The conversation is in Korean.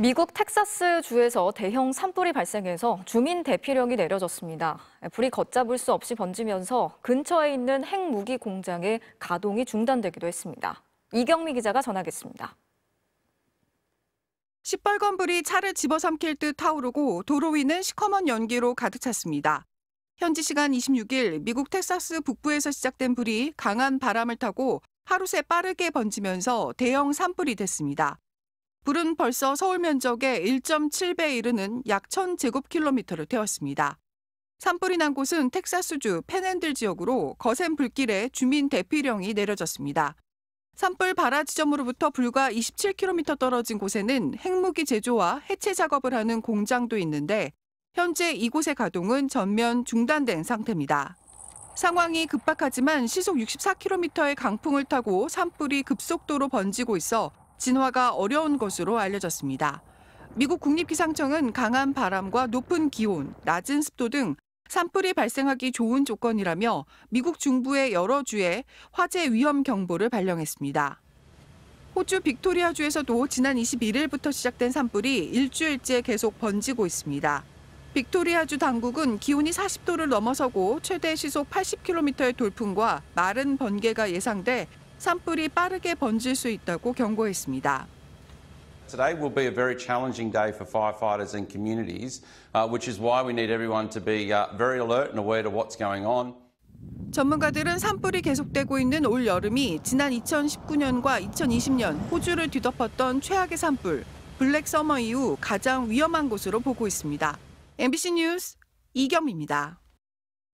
미국 텍사스 주에서 대형 산불이 발생해서 주민 대피령이 내려졌습니다. 불이 걷잡을 수 없이 번지면서 근처에 있는 핵무기 공장의 가동이 중단되기도 했습니다. 이경미 기자가 전하겠습니다. 시뻘건 불이 차를 집어삼킬 듯 타오르고 도로 위는 시커먼 연기로 가득 찼습니다. 현지 시간 26일 미국 텍사스 북부에서 시작된 불이 강한 바람을 타고 하루 새 빠르게 번지면서 대형 산불이 됐습니다. 불은 벌써 서울 면적의 1.7배에 이르는 약 1000제곱킬로미터를 태웠습니다. 산불이 난 곳은 텍사스주 펜핸들 지역으로 거센 불길에 주민 대피령이 내려졌습니다. 산불 발화 지점으로부터 불과 27km 떨어진 곳에는 핵무기 제조와 해체 작업을 하는 공장도 있는데 현재 이곳의 가동은 전면 중단된 상태입니다. 상황이 급박하지만 시속 64km의 강풍을 타고 산불이 급속도로 번지고 있어 진화가 어려운 것으로 알려졌습니다. 미국 국립기상청은 강한 바람과 높은 기온, 낮은 습도 등 산불이 발생하기 좋은 조건이라며 미국 중부의 여러 주에 화재 위험 경보를 발령했습니다. 호주 빅토리아주에서도 지난 21일부터 시작된 산불이 일주일째 계속 번지고 있습니다. 빅토리아주 당국은 기온이 40도를 넘어서고 최대 시속 80km의 돌풍과 마른 번개가 예상돼 산불이 빠르게 번질 수 있다고 경고했습니다. Today will be a very challenging day for firefighters and communities, uh, which is why we need everyone to be uh, very alert and aware to what's going on. 전문가들은 산불이 계속되고 있는 올 여름이 지난 2019년과 2020년 호주를 뒤덮었던 최악의 산불, 블랙 서머 이후 가장 위험한 곳으로 보고 있습니다. MBC 뉴스 이겸입니다.